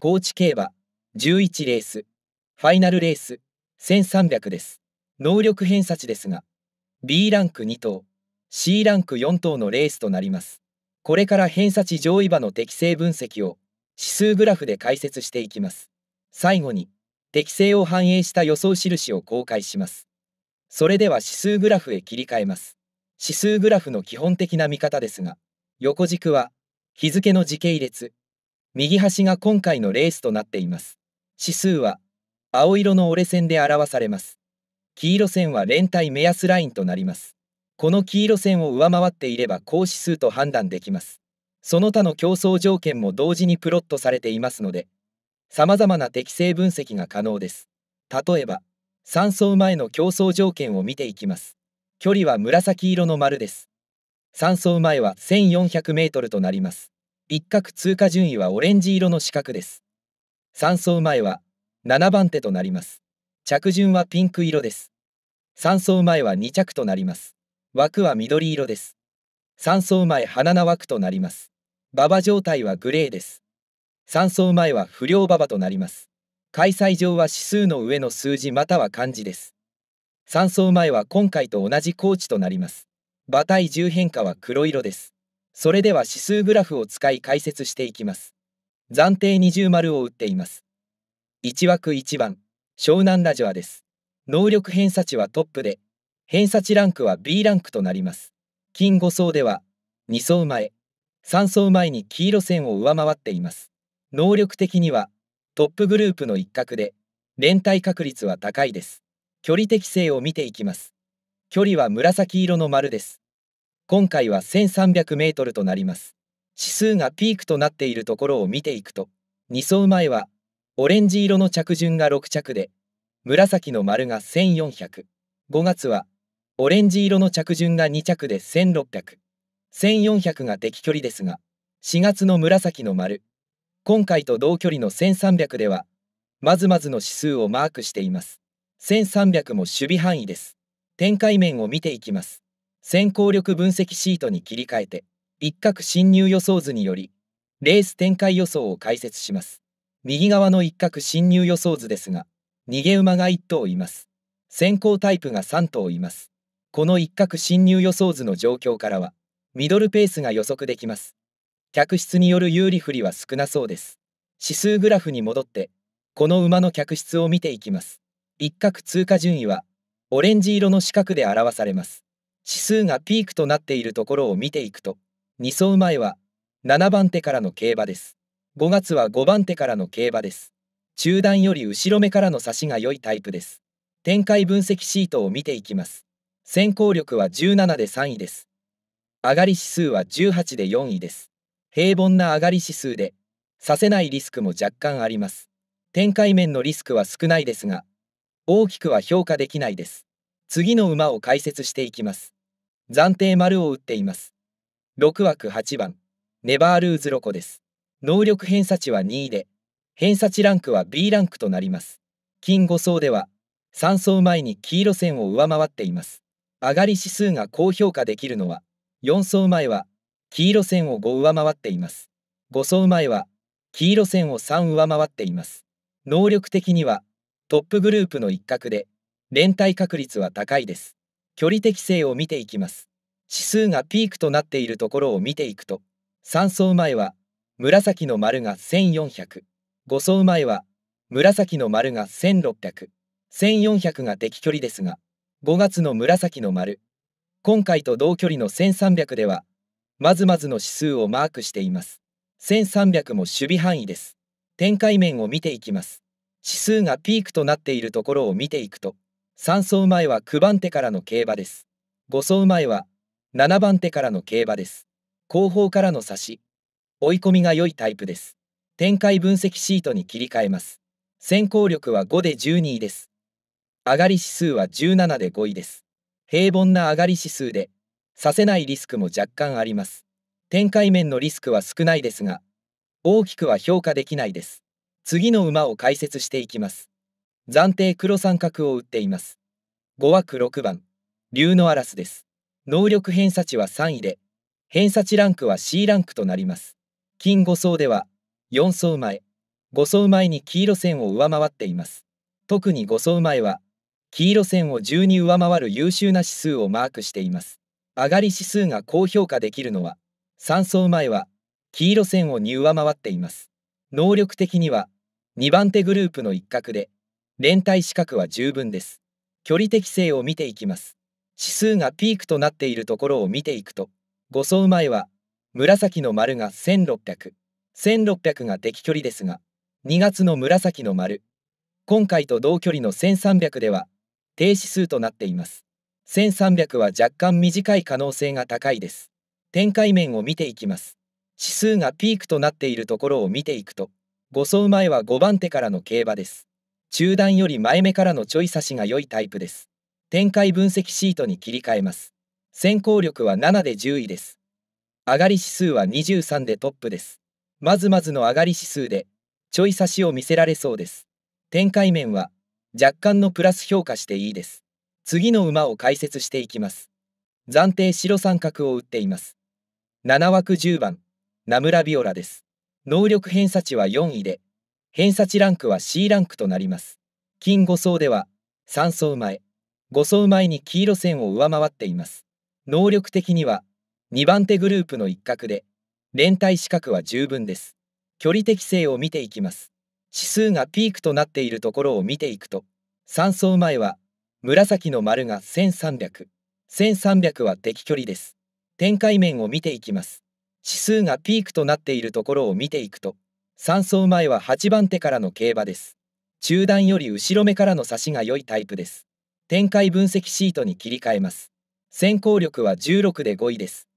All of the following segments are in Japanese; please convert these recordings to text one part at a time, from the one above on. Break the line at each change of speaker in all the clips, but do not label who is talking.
高知競馬11レースファイナルレース1300です能力偏差値ですが B ランク2頭 C ランク4頭のレースとなりますこれから偏差値上位馬の適正分析を指数グラフで解説していきます最後に適正を反映した予想印を公開しますそれでは指数グラフへ切り替えます指数グラフの基本的な見方ですが横軸は日付の時系列右端が今回のレースとなっています。指数は青色の折れ線で表されます。黄色線は連帯目安ラインとなります。この黄色線を上回っていれば高指数と判断できます。その他の競争条件も同時にプロットされていますので、様々な適正分析が可能です。例えば、3走前の競争条件を見ていきます。距離は紫色の丸です。3走前は1400メートルとなります。一角通過順位はオレンジ色の四角です。3走前は7番手となります。着順はピンク色です。3走前は2着となります。枠は緑色です。3走前花名枠となります。馬場状態はグレーです。3走前は不良馬場となります。開催場は指数の上の数字または漢字です。3走前は今回と同じコーチとなります。馬体重変化は黒色です。それでは指数グラフを使い解説していきます。暫定二重丸を打っています。1枠1番、湘南ラジオです。能力偏差値はトップで、偏差値ランクは B ランクとなります。金5層では、2層前、3層前に黄色線を上回っています。能力的には、トップグループの一角で、連帯確率は高いです。距離適性を見ていきます。距離は紫色の丸です。今回は1300メートルとなります。指数がピークとなっているところを見ていくと、2走前は、オレンジ色の着順が6着で、紫の丸が1400。5月は、オレンジ色の着順が2着で1600。1400が敵距離ですが、4月の紫の丸。今回と同距離の1300では、まずまずの指数をマークしています。1300も守備範囲です。展開面を見ていきます。先行力分析シートに切り替えて一角進入予想図によりレース展開予想を解説します右側の一角進入予想図ですが逃げ馬が1頭います先行タイプが3頭いますこの一角進入予想図の状況からはミドルペースが予測できます客室による有利不利は少なそうです指数グラフに戻ってこの馬の客室を見ていきます一角通過順位はオレンジ色の四角で表されます指数がピークとなっているところを見ていくと、2走前は7番手からの競馬です。5月は5番手からの競馬です。中段より後ろ目からの差しが良いタイプです。展開分析シートを見ていきます。先行力は17で3位です。上がり指数は18で4位です。平凡な上がり指数で、させないリスクも若干あります。展開面のリスクは少ないですが、大きくは評価できないです。次の馬を解説していきます。暫定丸を打っています。6枠8番、ネバールーズロコです。能力偏差値は2位で、偏差値ランクは B ランクとなります。金5層では、3層前に黄色線を上回っています。上がり指数が高評価できるのは、4層前は、黄色線を5上回っています。5層前は、黄色線を3上回っています。能力的には、トップグループの一角で、連帯確率は高いです。距離適性を見ていきます。指数がピークとなっているところを見ていくと、3層前は紫の丸が1400、5層前は紫の丸が1600、1400が適距離ですが、5月の紫の丸、今回と同距離の1300では、まずまずの指数をマークしています。1300も守備範囲です。展開面を見ていきます。指数がピークとなっているところを見ていくと、3走前は9番手からの競馬です。5走前は7番手からの競馬です。後方からの差し、追い込みが良いタイプです。展開分析シートに切り替えます。先行力は5で12位です。上がり指数は17で5位です。平凡な上がり指数で、させないリスクも若干あります。展開面のリスクは少ないですが、大きくは評価できないです。次の馬を解説していきます。暫定黒三角を打っています。5枠6番、竜のアラスです。能力偏差値は3位で、偏差値ランクは C ランクとなります。金5層では、4層前、5層前に黄色線を上回っています。特に5層前は、黄色線を10に上回る優秀な指数をマークしています。上がり指数が高評価できるのは、3層前は、黄色線を2上回っています。能力的には、2番手グループの一角で、連帯資格は十分です。距離適性を見ていきます。指数がピークとなっているところを見ていくと、5走前は、紫の丸が1600、1600が適距離ですが、2月の紫の丸、今回と同距離の1300では、低指数となっています。1300は若干短い可能性が高いです。展開面を見ていきます。指数がピークとなっているところを見ていくと、5走前は5番手からの競馬です。中段より前目からのちょい差しが良いタイプです。展開分析シートに切り替えます。先行力は7で10位です。上がり指数は23でトップです。まずまずの上がり指数で、ちょい差しを見せられそうです。展開面は、若干のプラス評価していいです。次の馬を解説していきます。暫定白三角を打っています。7枠10番、ナムラビオラです。能力偏差値は4位で、偏差値ランクは C ランクとなります。金5層では、3層前、5層前に黄色線を上回っています。能力的には、2番手グループの一角で、連帯資格は十分です。距離適性を見ていきます。指数がピークとなっているところを見ていくと、3層前は、紫の丸が1300、1300は敵距離です。展開面を見ていきます。指数がピークとなっているところを見ていくと、3走前は8番手からの競馬です。中段より後ろ目からの差しが良いタイプです。展開分析シートに切り替えます。先行力は16で5位です。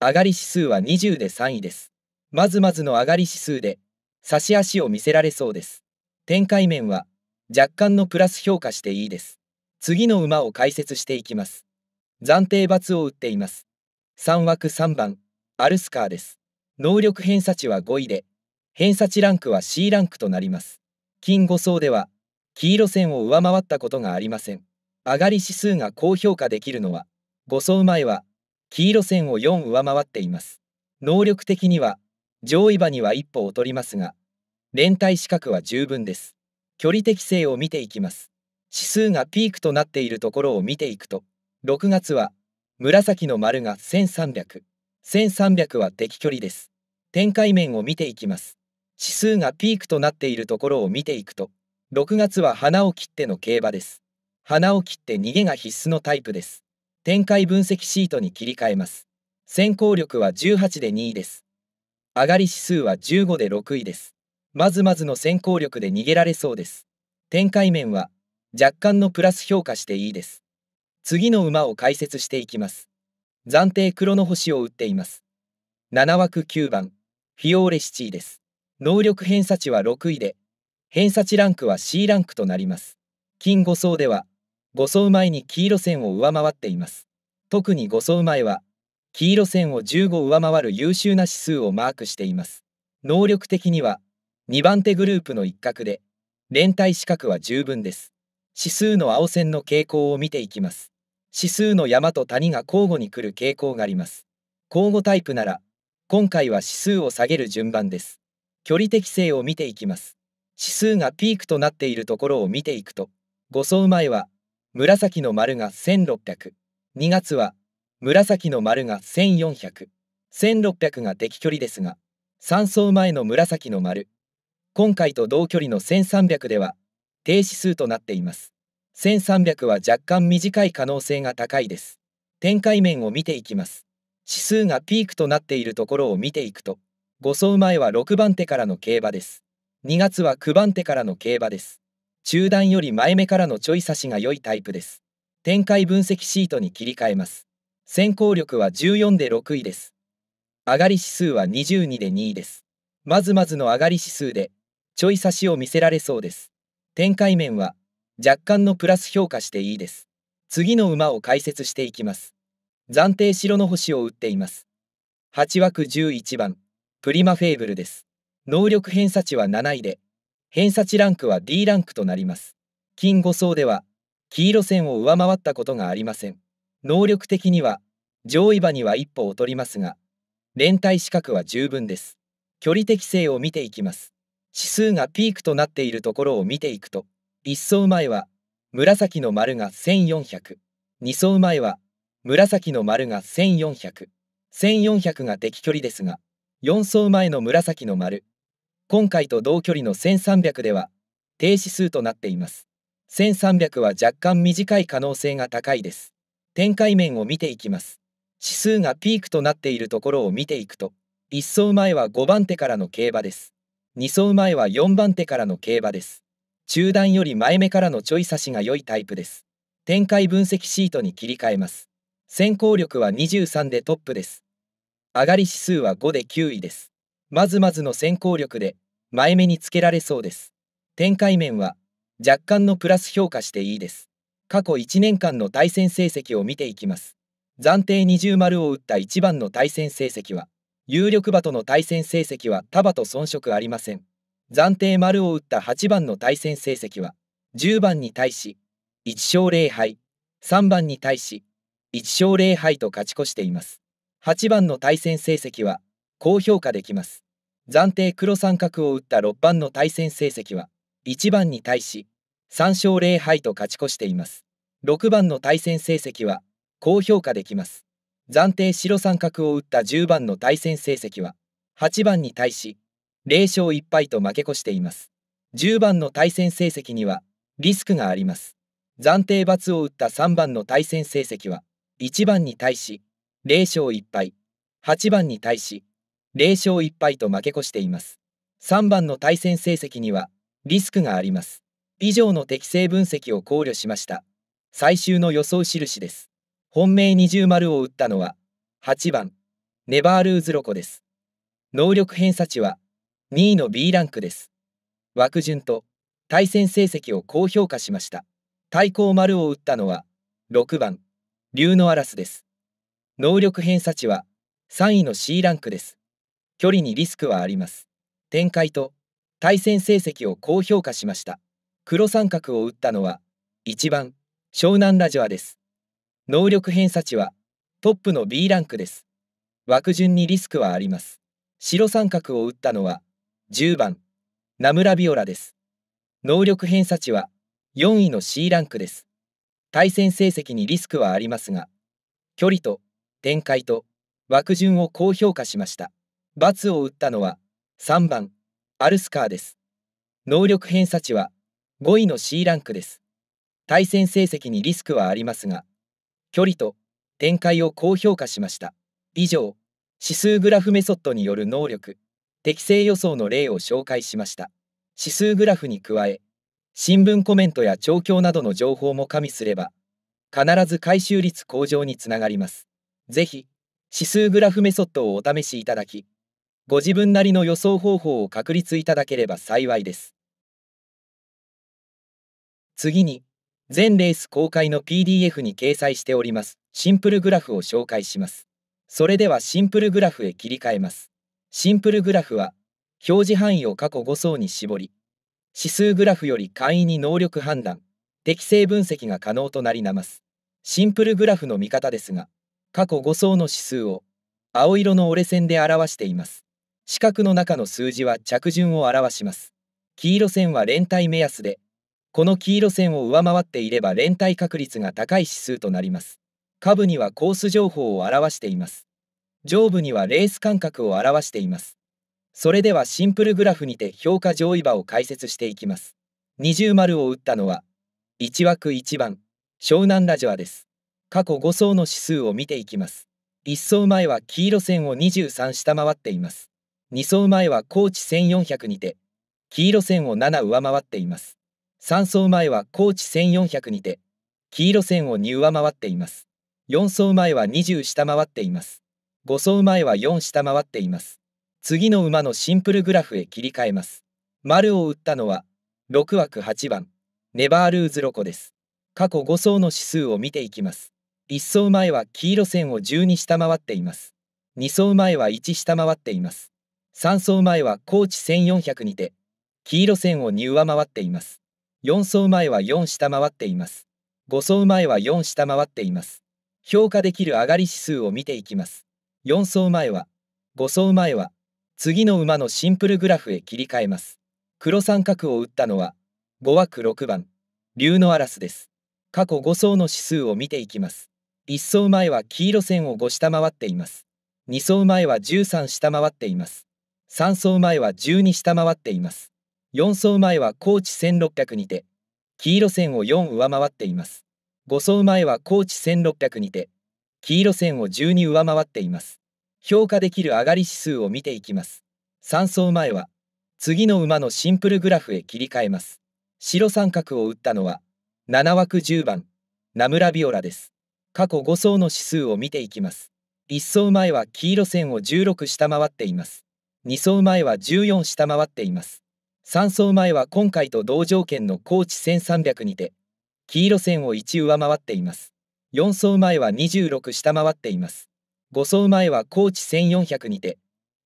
上がり指数は20で3位です。まずまずの上がり指数で、差し足を見せられそうです。展開面は、若干のプラス評価していいです。次の馬を解説していきます。暫定罰を打っています。3枠3番、アルスカーです。能力偏差値は5位で、偏差値ランクは C ランクとなります。金5層では、黄色線を上回ったことがありません。上がり指数が高評価できるのは、5層前は、黄色線を4上回っています。能力的には、上位馬には一歩劣りますが、連帯資格は十分です。距離適性を見ていきます。指数がピークとなっているところを見ていくと、6月は、紫の丸が1300、1300は適距離です。展開面を見ていきます。指数がピークとなっているところを見ていくと、6月は花を切っての競馬です。花を切って逃げが必須のタイプです。展開分析シートに切り替えます。先行力は18で2位です。上がり指数は15で6位です。まずまずの先行力で逃げられそうです。展開面は若干のプラス評価していいです。次の馬を解説していきます。暫定黒の星を打っています。7枠9番、フィオーレシチーです。能力偏差値は6位で、偏差値ランクは C ランクとなります。金5層では、5層前に黄色線を上回っています。特に5層前は、黄色線を15上回る優秀な指数をマークしています。能力的には、2番手グループの一角で、連帯資格は十分です。指数の青線の傾向を見ていきます。指数の山と谷が交互に来る傾向があります。交互タイプなら、今回は指数を下げる順番です。距離適性を見ていきます。指数がピークとなっているところを見ていくと、5層前は紫の丸が1600、2月は紫の丸が1400、1600が適距離ですが、3層前の紫の丸、今回と同距離の1300では低指数となっています。1300は若干短い可能性が高いです。展開面を見ていきます。指数がピークとなっているところを見ていくと、5走前は6番手からの競馬です。2月は9番手からの競馬です。中段より前目からのちょい差しが良いタイプです。展開分析シートに切り替えます。先行力は14で6位です。上がり指数は22で2位です。まずまずの上がり指数で、ちょい差しを見せられそうです。展開面は、若干のプラス評価していいです。次の馬を解説していきます。暫定白の星を打っています。8枠11番。プリマフェーブルです。能力偏差値は7位で、偏差値ランクは D ランクとなります。金5層では、黄色線を上回ったことがありません。能力的には、上位馬には一歩劣りますが、連帯資格は十分です。距離適性を見ていきます。指数がピークとなっているところを見ていくと、1層前は、紫の丸が1400、2層前は、紫の丸が1400、1400が適距離ですが、4走前の紫の丸今回と同距離の1300では停止数となっています1300は若干短い可能性が高いです展開面を見ていきます指数がピークとなっているところを見ていくと1走前は5番手からの競馬です2走前は4番手からの競馬です中段より前目からのちょい差しが良いタイプです展開分析シートに切り替えます先行力は23でトップです上がり指数は5で9位です。まずまずの先行力で前目につけられそうです。展開面は若干のプラス評価していいです。過去1年間の対戦成績を見ていきます。暫定20丸を打った1番の対戦成績は、有力馬との対戦成績は束と遜色ありません。暫定丸を打った8番の対戦成績は、10番に対し、1勝0敗、3番に対し、1勝0敗と勝ち越しています。8番の対戦成績は高評価できます。暫定黒三角を打った6番の対戦成績は1番に対し3勝0敗と勝ち越しています。6番の対戦成績は高評価できます。暫定白三角を打った10番の対戦成績は8番に対し0勝1敗と負け越しています。10番の対戦成績にはリスクがあります。暫定罰を打った3番の対戦成績は1番に対し0勝1敗。8番に対し、0勝1敗と負け越しています。3番の対戦成績には、リスクがあります。以上の適正分析を考慮しました。最終の予想印です。本命二重丸を打ったのは、8番、ネバールーズロコです。能力偏差値は、2位の B ランクです。枠順と、対戦成績を高評価しました。対抗丸を打ったのは、6番、龍のアラスです。能力偏差値は3位の C ランクです。距離にリスクはあります。展開と対戦成績を高評価しました。黒三角を打ったのは1番湘南ラジオアです。能力偏差値はトップの B ランクです。枠順にリスクはあります。白三角を打ったのは10番ナムラビオラです。能力偏差値は4位の C ランクです。対戦成績にリスクはありますが、距離と展開と枠順を高評価しました。罰を打ったのは3番アルスカーです。能力偏差値は5位の C ランクです。対戦成績にリスクはありますが、距離と展開を高評価しました。以上、指数グラフメソッドによる能力、適正予想の例を紹介しました。指数グラフに加え、新聞コメントや調教などの情報も加味すれば、必ず回収率向上につながります。ぜひ、指数グラフメソッドをお試しいただき、ご自分なりの予想方法を確立いただければ幸いです。次に、全レース公開の PDF に掲載しておりますシンプルグラフを紹介します。それではシンプルグラフへ切り替えます。シンプルグラフは、表示範囲を過去5層に絞り、指数グラフより簡易に能力判断、適正分析が可能となりなます。シンプルグラフの見方ですが、過去5層の指数を青色の折れ線で表しています。四角の中の数字は着順を表します。黄色線は連帯目安で、この黄色線を上回っていれば連帯確率が高い指数となります。下部にはコース情報を表しています。上部にはレース間隔を表しています。それではシンプルグラフにて評価上位馬を解説していきます。二重丸を打ったのは、1枠1番、湘南ラジオです。過去5層の指数を見ていきます。1層前は黄色線を23下回っています。2層前は高知1400にて、黄色線を7上回っています。3層前は高知1400にて、黄色線を2上回っています。4層前は20下回っています。5層前は4下回っています。次の馬のシンプルグラフへ切り替えます。丸を打ったのは、6枠8番、ネバールーズロコです。過去5層の指数を見ていきます。1走前は黄色線を12下回っています。2走前は1下回っています。3走前は高知1400にて、黄色線を2上回っています。4走前は4下回っています。5走前は4下回っています。評価できる上がり指数を見ていきます。4走前は、5走前は、次の馬のシンプルグラフへ切り替えます。黒三角を打ったのは、5枠6番、竜のアラスです。過去5層の指数を見ていきます。1走前は黄色線を5下回っています。2走前は13下回っています。3走前は12下回っています。4走前は高知1600にて、黄色線を4上回っています。5走前は高知1600にて、黄色線を12上回っています。評価できる上がり指数を見ていきます。3走前は、次の馬のシンプルグラフへ切り替えます。白三角を打ったのは、7枠10番、ナムラビオラです。過去5層の指数を見ていきます。1層前は黄色線を16下回っています。2層前は14下回っています。3層前は今回と同条件の高知1300にて、黄色線を1上回っています。4層前は26下回っています。5層前は高知1400にて、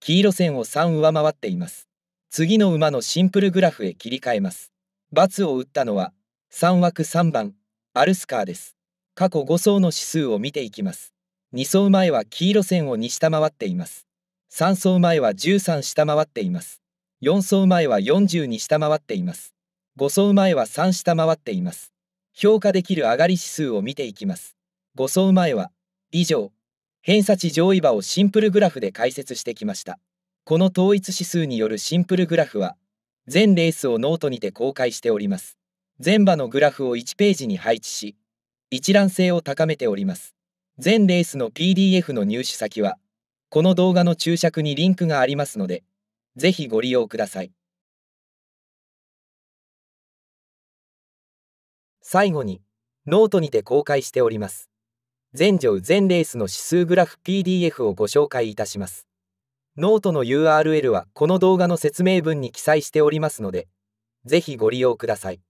黄色線を3上回っています。次の馬のシンプルグラフへ切り替えます。×を打ったのは、3枠3番、アルスカーです。過去5層の指数を見ていきます。2層前は黄色線を2下回っています。3層前は13下回っています。4層前は4に下回っています。5層前は3下回っています。評価できる上がり指数を見ていきます。5層前は、以上、偏差値上位場をシンプルグラフで解説してきました。この統一指数によるシンプルグラフは、全レースをノートにて公開しております。全場のグラフを1ページに配置し、一覧性を高めております。全レースの PDF の入手先は、この動画の注釈にリンクがありますので、ぜひご利用ください。最後に、ノートにて公開しております。全乗全レースの指数グラフ PDF をご紹介いたします。ノートの URL はこの動画の説明文に記載しておりますので、ぜひご利用ください。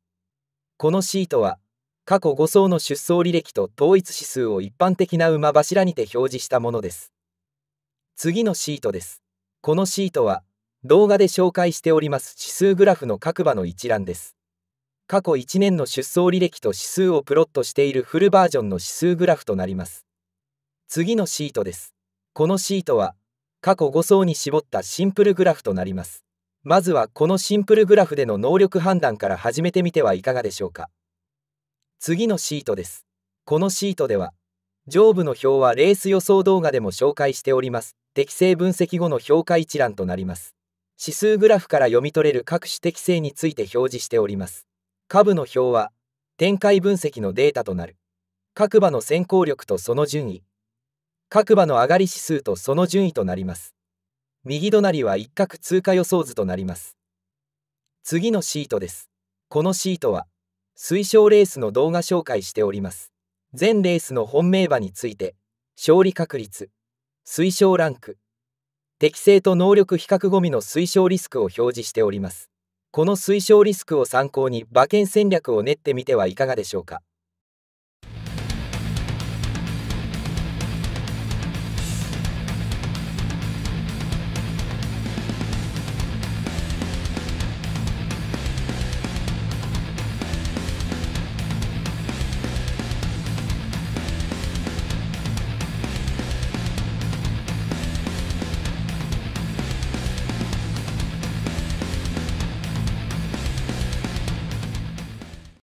このシートは過去5層の出走履歴と統一指数を一般的な馬柱にて表示したものです。次のシートです。このシートは、動画で紹介しております指数グラフの各馬の一覧です。過去1年の出走履歴と指数をプロットしているフルバージョンの指数グラフとなります。次のシートです。このシートは、過去5層に絞ったシンプルグラフとなります。まずはこのシンプルグラフでの能力判断から始めてみてはいかがでしょうか。次のシートです。このシートでは、上部の表はレース予想動画でも紹介しております。適正分析後の評価一覧となります。指数グラフから読み取れる各種適正について表示しております。下部の表は、展開分析のデータとなる。各馬の先行力とその順位。各馬の上がり指数とその順位となります。右隣は一角通過予想図となります。次のシートです。このシートは、推奨レースの動画紹介しております。全レースの本命馬について、勝利確率、推奨ランク、適正と能力比較ゴミの推奨リスクを表示しております。この推奨リスクを参考に馬券戦略を練ってみてはいかがでしょうか。